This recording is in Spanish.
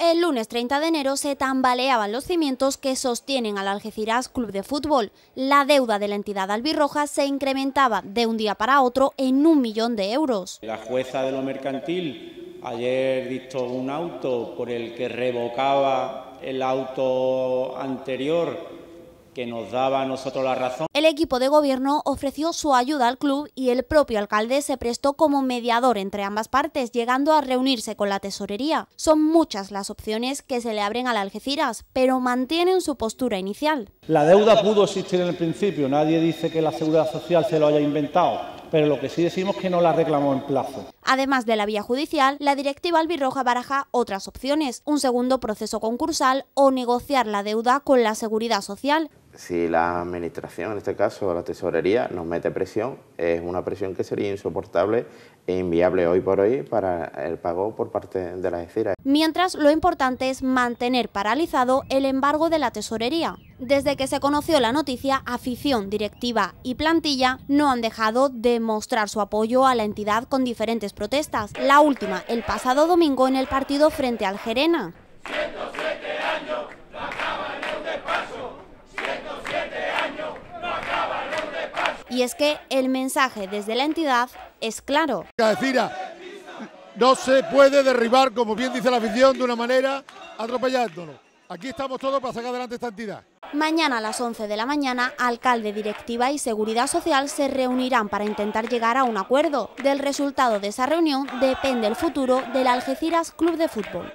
El lunes 30 de enero se tambaleaban los cimientos que sostienen al Algeciras Club de Fútbol. La deuda de la entidad albirroja se incrementaba de un día para otro en un millón de euros. La jueza de lo mercantil ayer dictó un auto por el que revocaba el auto anterior nos daba a nosotros la razón. El equipo de gobierno ofreció su ayuda al club y el propio alcalde se prestó como mediador entre ambas partes, llegando a reunirse con la tesorería. Son muchas las opciones que se le abren al Algeciras, pero mantienen su postura inicial. La deuda pudo existir en el principio, nadie dice que la seguridad social se lo haya inventado pero lo que sí decimos es que no la reclamó en plazo. Además de la vía judicial, la directiva albirroja baraja otras opciones, un segundo proceso concursal o negociar la deuda con la seguridad social si la administración, en este caso la tesorería, nos mete presión, es una presión que sería insoportable e inviable hoy por hoy para el pago por parte de la ECIRA. Mientras, lo importante es mantener paralizado el embargo de la tesorería. Desde que se conoció la noticia, afición, directiva y plantilla no han dejado de mostrar su apoyo a la entidad con diferentes protestas. La última, el pasado domingo en el partido frente al Gerena. Y es que el mensaje desde la entidad es claro. Algeciras, no se puede derribar, como bien dice la afición, de una manera atropellándolo. Aquí estamos todos para sacar adelante esta entidad. Mañana a las 11 de la mañana, alcalde, directiva y seguridad social se reunirán para intentar llegar a un acuerdo. Del resultado de esa reunión depende el futuro del Algeciras Club de Fútbol.